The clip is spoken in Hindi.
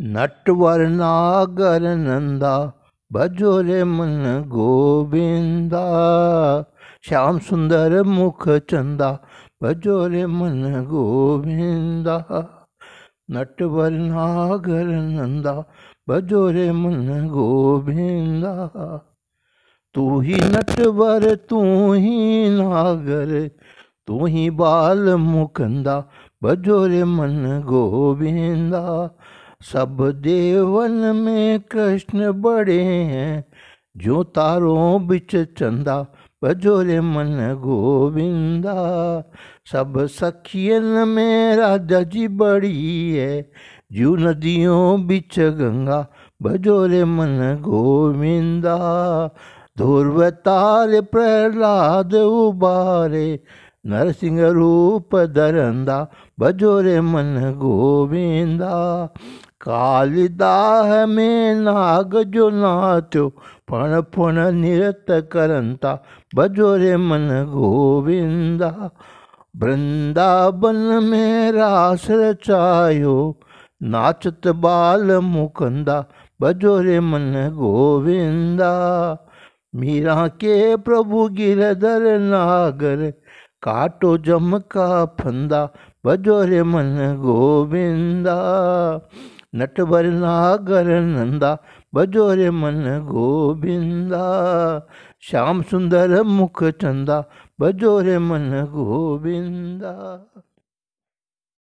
नागर नंदा बजोरे मन गोविंदा श्याम सुंदर मुख चंदा बजोरे रे मन गोविंदा नटवर नागर नंदा बजोरे मन गोविंदा तू ही नटवर तू ही नागर तू ही बाल मुकंदा बजोरे रे मन गोविंदा सब देवन में कृष्ण बड़े हैं जो तारों बिच चंदा बजोरे मन गोविंदा सब सखियन में राजा जी बड़ी है जो नदियों बिच गंगा बजोरे मन गोविंदा ध्रुव तार प्रहलाद उबारे नरसिंह रूप धरंदा बजोरे मन गोविंदा कालिदाह में नाग जो नाथ्यो पण पण निरत करंता बजोरे मन गोविंदा वृंदावन में रास रचायो नाचत बाल मुकंदा बजोरे मन गोविंदा मीरा के प्रभु गिरधर नागर काटो जम का फंदा बजोरे मन गोविंदा नटवर नागर नंदा बजोरे मन गोविंदा श्याम सुंदर मुख चंदा बजोरे मन गोविंदा